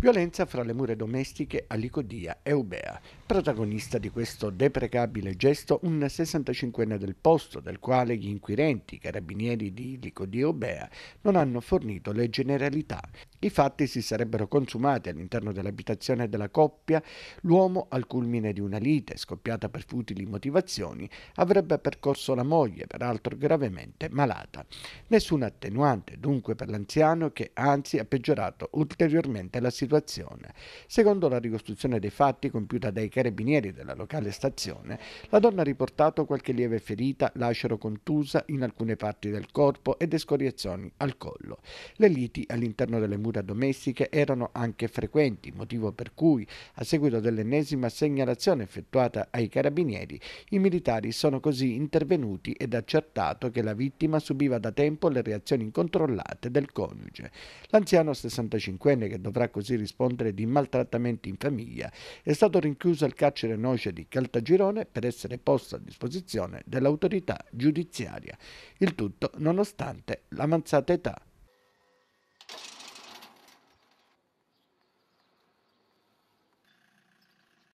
Violenza fra le mura domestiche a Licodia e Ubea. Protagonista di questo deprecabile gesto un 65enne del posto, del quale gli inquirenti, i carabinieri di Licodia e Ubea, non hanno fornito le generalità. I fatti si sarebbero consumati all'interno dell'abitazione della coppia. L'uomo, al culmine di una lite scoppiata per futili motivazioni, avrebbe percorso la moglie, peraltro gravemente malata. Nessun attenuante dunque per l'anziano che anzi ha peggiorato ulteriormente la situazione situazione. Secondo la ricostruzione dei fatti compiuta dai carabinieri della locale stazione, la donna ha riportato qualche lieve ferita, lacero contusa in alcune parti del corpo ed escoriazioni al collo. Le liti all'interno delle mura domestiche erano anche frequenti, motivo per cui, a seguito dell'ennesima segnalazione effettuata ai carabinieri, i militari sono così intervenuti ed accertato che la vittima subiva da tempo le reazioni incontrollate del coniuge. L'anziano 65enne che dovrà così rispondere di maltrattamenti in famiglia, è stato rinchiuso al carcere Noce di Caltagirone per essere posto a disposizione dell'autorità giudiziaria. Il tutto nonostante l'avanzata età